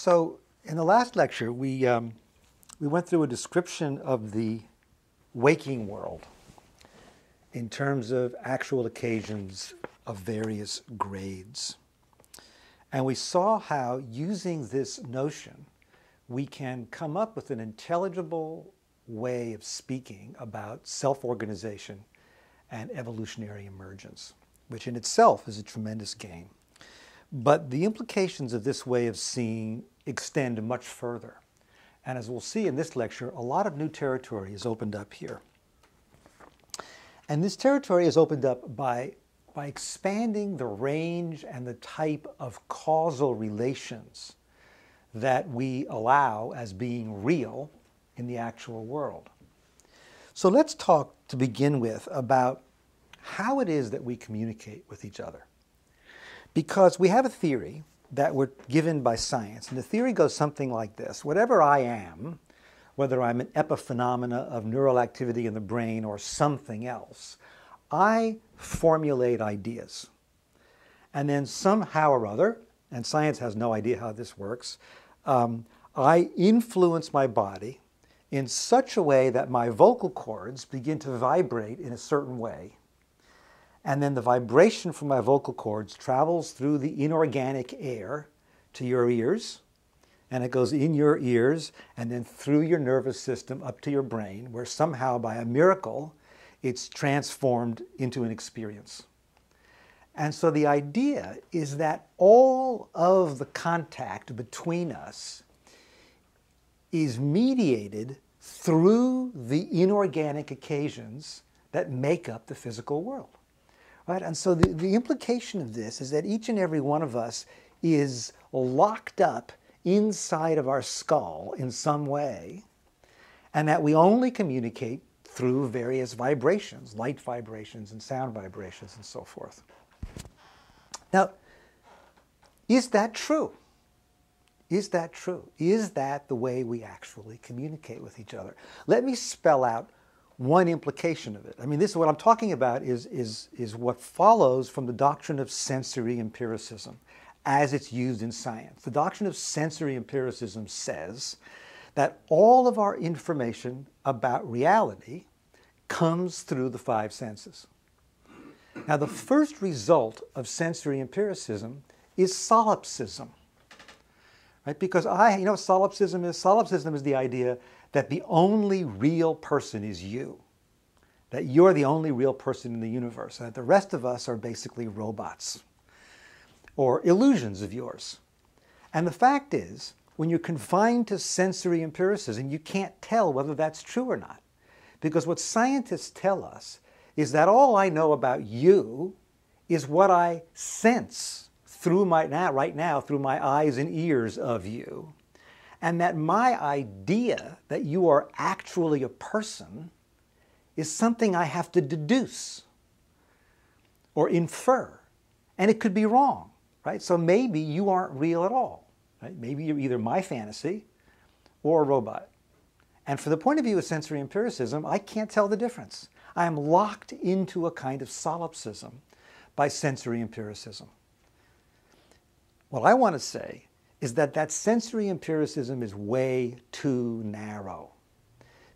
So in the last lecture, we, um, we went through a description of the waking world in terms of actual occasions of various grades. And we saw how using this notion, we can come up with an intelligible way of speaking about self-organization and evolutionary emergence, which in itself is a tremendous gain. But the implications of this way of seeing extend much further. And as we'll see in this lecture, a lot of new territory is opened up here. And this territory is opened up by, by expanding the range and the type of causal relations that we allow as being real in the actual world. So let's talk to begin with about how it is that we communicate with each other. Because we have a theory that were given by science. And the theory goes something like this whatever I am, whether I'm an epiphenomena of neural activity in the brain or something else, I formulate ideas. And then somehow or other, and science has no idea how this works, um, I influence my body in such a way that my vocal cords begin to vibrate in a certain way and then the vibration from my vocal cords travels through the inorganic air to your ears. And it goes in your ears and then through your nervous system up to your brain, where somehow by a miracle it's transformed into an experience. And so the idea is that all of the contact between us is mediated through the inorganic occasions that make up the physical world. Right? And so the, the implication of this is that each and every one of us is locked up inside of our skull in some way, and that we only communicate through various vibrations, light vibrations and sound vibrations and so forth. Now, is that true? Is that true? Is that the way we actually communicate with each other? Let me spell out one implication of it. I mean, this is what I'm talking about is, is, is what follows from the doctrine of sensory empiricism as it's used in science. The doctrine of sensory empiricism says that all of our information about reality comes through the five senses. Now, the first result of sensory empiricism is solipsism. Right? Because I, you know, solipsism is solipsism is the idea that the only real person is you, that you're the only real person in the universe, and that the rest of us are basically robots or illusions of yours. And the fact is, when you're confined to sensory empiricism, you can't tell whether that's true or not. Because what scientists tell us is that all I know about you is what I sense through my now right now through my eyes and ears of you and that my idea that you are actually a person is something I have to deduce or infer. And it could be wrong, right? So maybe you aren't real at all. Right? Maybe you're either my fantasy or a robot. And from the point of view of sensory empiricism, I can't tell the difference. I am locked into a kind of solipsism by sensory empiricism. What I want to say is that that sensory empiricism is way too narrow.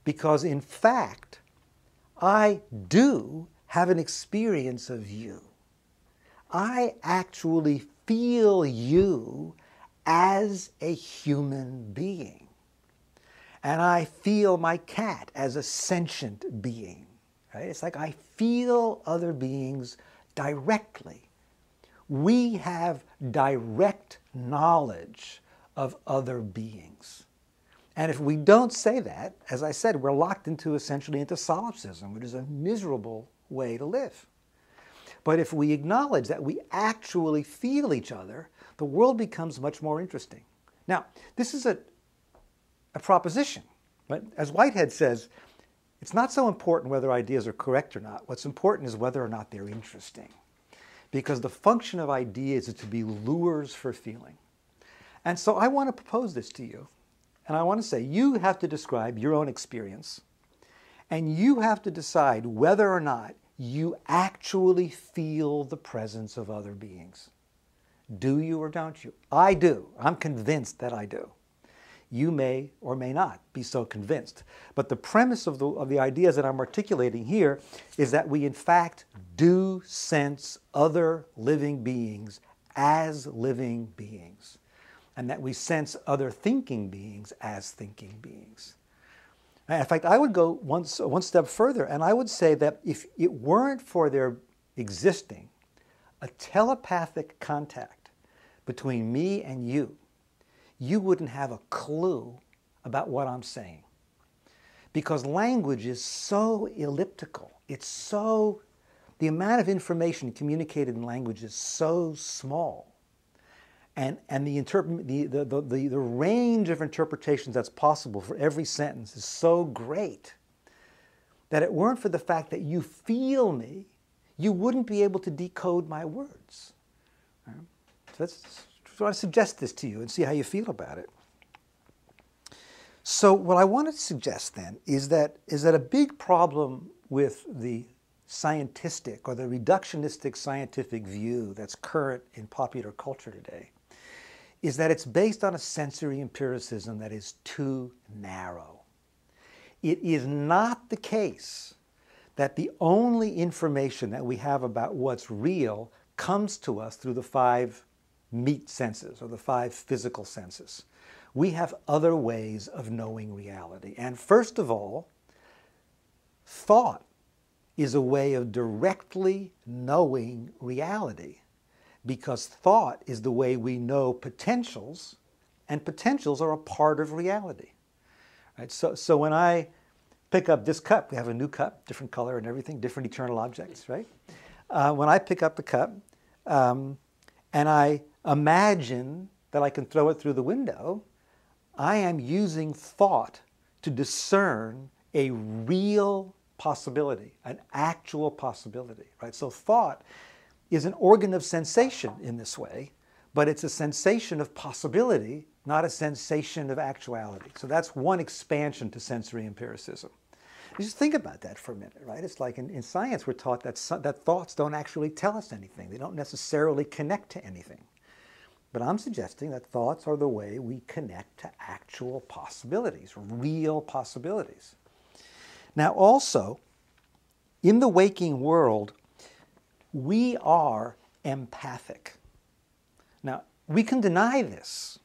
Because in fact, I do have an experience of you. I actually feel you as a human being. And I feel my cat as a sentient being. Right? It's like I feel other beings directly we have direct knowledge of other beings. And if we don't say that, as I said, we're locked into essentially into solipsism, which is a miserable way to live. But if we acknowledge that we actually feel each other, the world becomes much more interesting. Now, this is a, a proposition. but As Whitehead says, it's not so important whether ideas are correct or not. What's important is whether or not they're interesting because the function of ideas is to be lures for feeling. And so I want to propose this to you. And I want to say you have to describe your own experience, and you have to decide whether or not you actually feel the presence of other beings. Do you or don't you? I do. I'm convinced that I do you may or may not be so convinced. But the premise of the, of the ideas that I'm articulating here is that we, in fact, do sense other living beings as living beings, and that we sense other thinking beings as thinking beings. In fact, I would go one, one step further, and I would say that if it weren't for their existing a telepathic contact between me and you, you wouldn't have a clue about what I'm saying. Because language is so elliptical, it's so, the amount of information communicated in language is so small. And, and the, interp- the, the, the, the, range of interpretations that's possible for every sentence is so great that it weren't for the fact that you feel me, you wouldn't be able to decode my words. So that's I want to suggest this to you and see how you feel about it. So what I want to suggest then is that, is that a big problem with the scientistic or the reductionistic scientific view that's current in popular culture today is that it's based on a sensory empiricism that is too narrow. It is not the case that the only information that we have about what's real comes to us through the five meat senses or the five physical senses. We have other ways of knowing reality. And first of all, thought is a way of directly knowing reality because thought is the way we know potentials, and potentials are a part of reality. Right? So, so when I pick up this cup, we have a new cup, different color and everything, different eternal objects, right? Uh, when I pick up the cup um, and I imagine that I can throw it through the window, I am using thought to discern a real possibility, an actual possibility, right? So thought is an organ of sensation in this way, but it's a sensation of possibility, not a sensation of actuality. So that's one expansion to sensory empiricism. Just think about that for a minute, right? It's like in, in science, we're taught that, that thoughts don't actually tell us anything. They don't necessarily connect to anything. But I'm suggesting that thoughts are the way we connect to actual possibilities, real possibilities. Now, also, in the waking world, we are empathic. Now, we can deny this,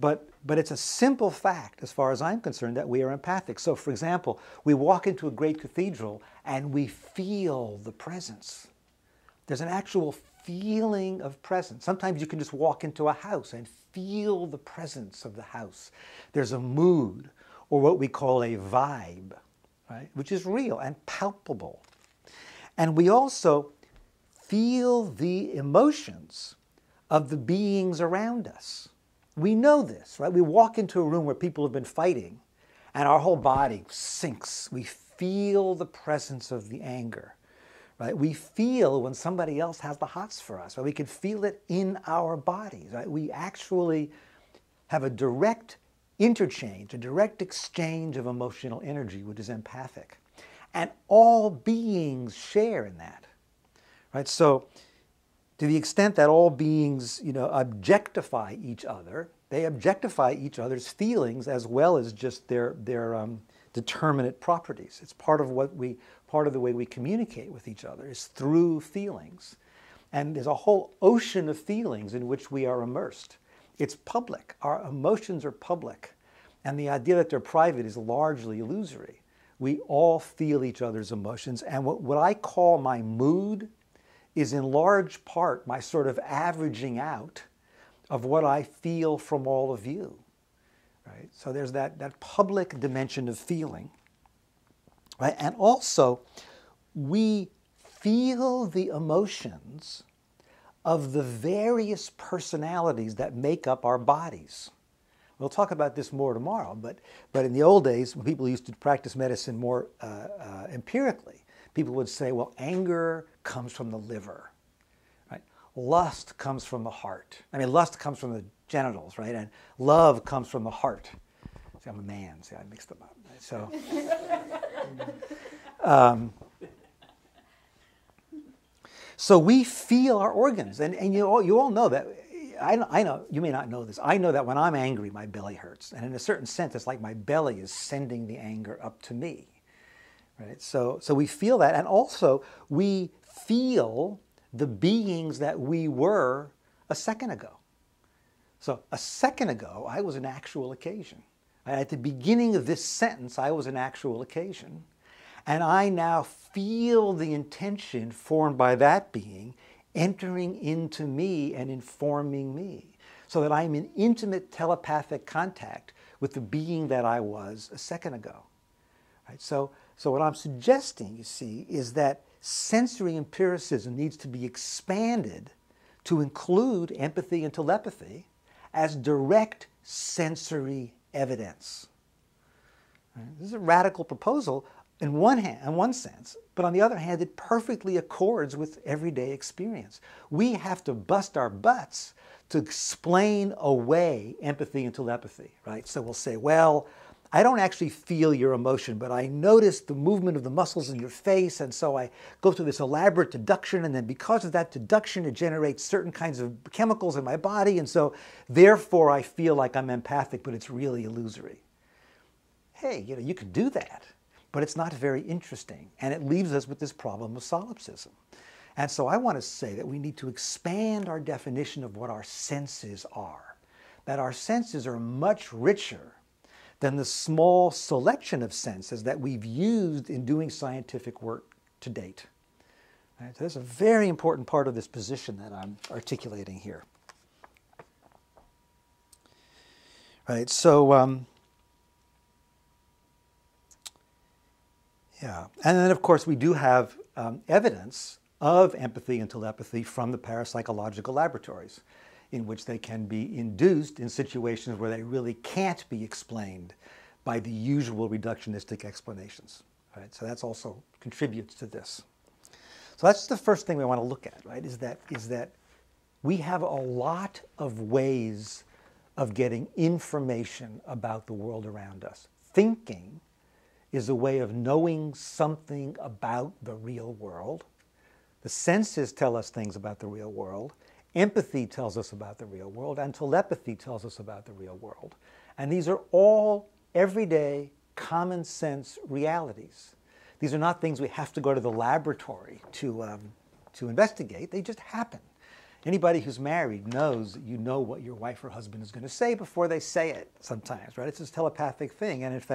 but, but it's a simple fact, as far as I'm concerned, that we are empathic. So, for example, we walk into a great cathedral and we feel the presence. There's an actual feeling of presence. Sometimes you can just walk into a house and feel the presence of the house. There's a mood, or what we call a vibe, right, which is real and palpable. And we also feel the emotions of the beings around us. We know this, right? We walk into a room where people have been fighting, and our whole body sinks. We feel the presence of the anger right? We feel when somebody else has the hots for us, right? We can feel it in our bodies, right? We actually have a direct interchange, a direct exchange of emotional energy, which is empathic. And all beings share in that, right? So to the extent that all beings, you know, objectify each other, they objectify each other's feelings as well as just their, their, um, determinate properties. It's part of what we part of the way we communicate with each other is through feelings. And there's a whole ocean of feelings in which we are immersed. It's public. Our emotions are public. And the idea that they're private is largely illusory. We all feel each other's emotions. And what, what I call my mood is in large part my sort of averaging out of what I feel from all of you. Right? So there's that, that public dimension of feeling. Right? And also, we feel the emotions of the various personalities that make up our bodies. We'll talk about this more tomorrow, but, but in the old days, when people used to practice medicine more uh, uh, empirically. People would say, well, anger comes from the liver lust comes from the heart. I mean, lust comes from the genitals, right? And love comes from the heart. See, I'm a man. See, I mixed them up. So, um, so we feel our organs, and, and you all, you all know that. I, I know you may not know this. I know that when I'm angry, my belly hurts, and in a certain sense, it's like my belly is sending the anger up to me. Right? So, so we feel that, and also we feel the beings that we were a second ago. So, a second ago, I was an actual occasion. At the beginning of this sentence, I was an actual occasion. And I now feel the intention formed by that being entering into me and informing me so that I'm in intimate telepathic contact with the being that I was a second ago. Right? So, so, what I'm suggesting, you see, is that sensory empiricism needs to be expanded to include empathy and telepathy as direct sensory evidence. This is a radical proposal in one, hand, in one sense, but on the other hand, it perfectly accords with everyday experience. We have to bust our butts to explain away empathy and telepathy, right? So we'll say, well, I don't actually feel your emotion, but I notice the movement of the muscles in your face, and so I go through this elaborate deduction, and then because of that deduction, it generates certain kinds of chemicals in my body, and so therefore I feel like I'm empathic, but it's really illusory. Hey, you know, you can do that, but it's not very interesting, and it leaves us with this problem of solipsism. And so I want to say that we need to expand our definition of what our senses are, that our senses are much richer than the small selection of senses that we've used in doing scientific work to date. Right, so that's a very important part of this position that I'm articulating here. Right, so um, yeah, and then of course we do have um, evidence of empathy and telepathy from the parapsychological laboratories in which they can be induced in situations where they really can't be explained by the usual reductionistic explanations. Right? So that's also contributes to this. So that's the first thing we want to look at, right? Is that is that we have a lot of ways of getting information about the world around us. Thinking is a way of knowing something about the real world. The senses tell us things about the real world, Empathy tells us about the real world, and telepathy tells us about the real world. And these are all everyday, common sense realities. These are not things we have to go to the laboratory to, um, to investigate, they just happen. Anybody who's married knows you know what your wife or husband is going to say before they say it sometimes, right? It's this telepathic thing. And in fact,